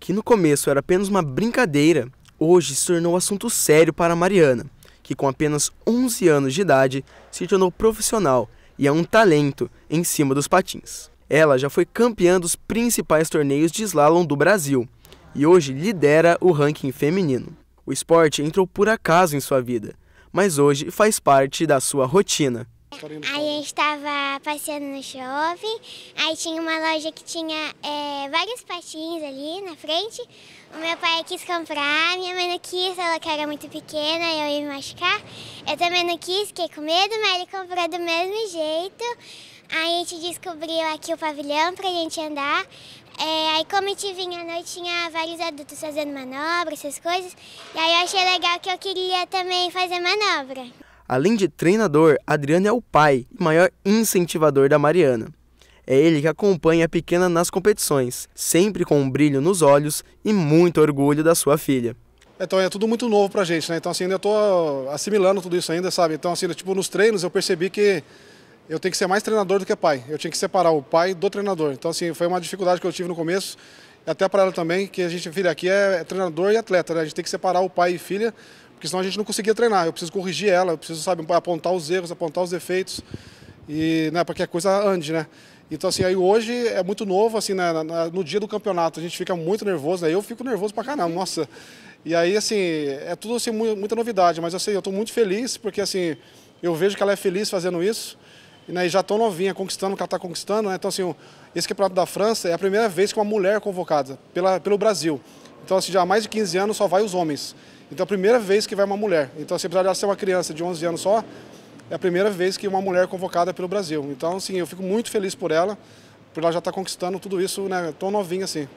que no começo era apenas uma brincadeira, hoje se tornou assunto sério para Mariana, que com apenas 11 anos de idade se tornou profissional e é um talento em cima dos patins. Ela já foi campeã dos principais torneios de slalom do Brasil e hoje lidera o ranking feminino. O esporte entrou por acaso em sua vida, mas hoje faz parte da sua rotina. Aí gente estava passeando no shopping, aí tinha uma loja que tinha é, vários patins ali na frente. O meu pai quis comprar, minha mãe não quis, ela que era muito pequena, eu ia me machucar. Eu também não quis, fiquei com medo, mas ele comprou do mesmo jeito. Aí a gente descobriu aqui o pavilhão para a gente andar. É, aí como a gente vinha à noite, tinha vários adultos fazendo manobra, essas coisas. E aí eu achei legal que eu queria também fazer manobra. Além de treinador, Adriano é o pai e maior incentivador da Mariana. É ele que acompanha a pequena nas competições, sempre com um brilho nos olhos e muito orgulho da sua filha. Então é tudo muito novo pra gente, né? Então assim, ainda tô assimilando tudo isso ainda, sabe? Então assim, tipo nos treinos eu percebi que eu tenho que ser mais treinador do que pai. Eu tinha que separar o pai do treinador. Então assim, foi uma dificuldade que eu tive no começo. É até para ela também, que a gente vira aqui é, treinador e atleta, né? A gente tem que separar o pai e filha, porque senão a gente não conseguia treinar. Eu preciso corrigir ela, eu preciso, sabe, apontar os erros, apontar os defeitos e, né, para que a coisa ande, né? Então, assim, aí hoje é muito novo, assim, né, no dia do campeonato a gente fica muito nervoso, né? Eu fico nervoso para caramba, nossa. E aí, assim, é tudo, assim, muita novidade, mas, assim, eu estou muito feliz, porque, assim, eu vejo que ela é feliz fazendo isso, né, já tão novinha, conquistando o que ela está conquistando. Né? Então, assim, esse campeonato da França é a primeira vez que uma mulher é convocada pela, pelo Brasil. Então, assim, já há mais de 15 anos só vai os homens. Então, é a primeira vez que vai uma mulher. Então, assim, apesar de ela ser uma criança de 11 anos só, é a primeira vez que uma mulher é convocada pelo Brasil. Então, assim, eu fico muito feliz por ela, por ela já estar tá conquistando tudo isso né, tão novinha assim.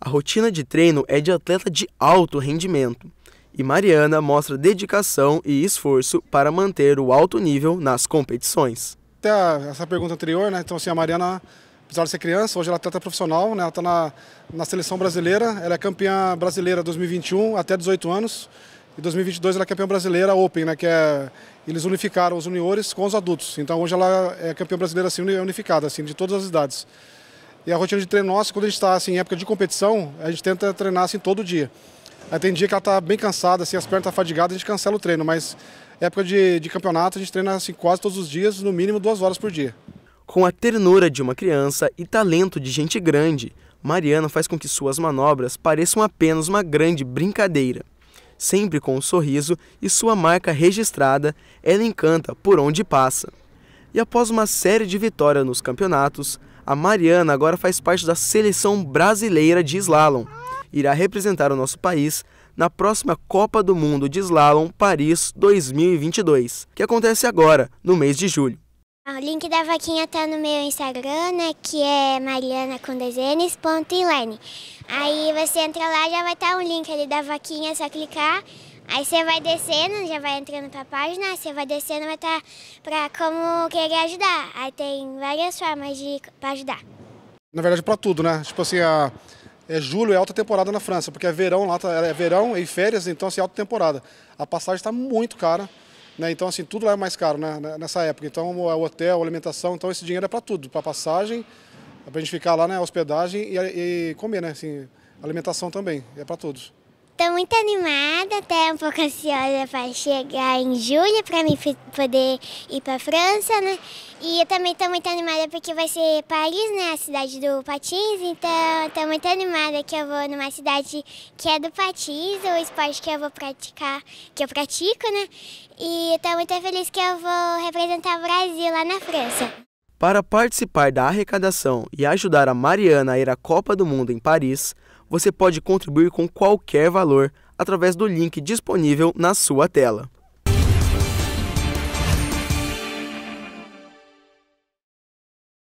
A rotina de treino é de atleta de alto rendimento e Mariana mostra dedicação e esforço para manter o alto nível nas competições até essa pergunta anterior, né? Então, assim, a Mariana, apesar de ser criança, hoje ela é atleta profissional, né? Ela está na, na seleção brasileira, ela é campeã brasileira 2021 até 18 anos. Em 2022 ela é campeã brasileira Open, né, que é eles unificaram os juniores com os adultos. Então hoje ela é campeã brasileira assim unificada, assim, de todas as idades. E a rotina de treino nossa, quando a gente está assim, em época de competição, a gente tenta treinar assim todo dia. Aí tem dia que ela está bem cansada, assim, as pernas estão tá fadigadas, a gente cancela o treino, mas época de, de campeonato, a gente treina assim, quase todos os dias, no mínimo duas horas por dia. Com a ternura de uma criança e talento de gente grande, Mariana faz com que suas manobras pareçam apenas uma grande brincadeira. Sempre com um sorriso e sua marca registrada, ela encanta por onde passa. E após uma série de vitórias nos campeonatos, a Mariana agora faz parte da seleção brasileira de slalom. Irá representar o nosso país na próxima Copa do Mundo de Slalom Paris 2022, que acontece agora, no mês de julho. Ah, o link da vaquinha tá no meu Instagram, né, que é mariana com Aí você entra lá, já vai estar tá um link ali da vaquinha, é só clicar. Aí você vai descendo, já vai entrando para a página, você vai descendo, vai estar tá como querer ajudar. Aí tem várias formas de para ajudar. Na verdade, para tudo, né? Tipo assim, a é, julho é alta temporada na França, porque é verão lá, tá, é verão e férias, então assim, é alta temporada. A passagem está muito cara, né? Então assim, tudo lá é mais caro né? né nessa época. Então o hotel, a alimentação, então esse dinheiro é para tudo, para passagem, para a gente ficar lá, né? Hospedagem e, e comer, né? Assim, alimentação também, é para todos. Estou muito animada, até um pouco ansiosa para chegar em julho para mim poder ir para a França, né? E eu também estou muito animada porque vai ser Paris, né? A cidade do patins. Então, estou muito animada que eu vou numa cidade que é do patins, o esporte que eu vou praticar, que eu pratico, né? E estou muito feliz que eu vou representar o Brasil lá na França. Para participar da arrecadação e ajudar a Mariana a ir à Copa do Mundo em Paris, você pode contribuir com qualquer valor através do link disponível na sua tela.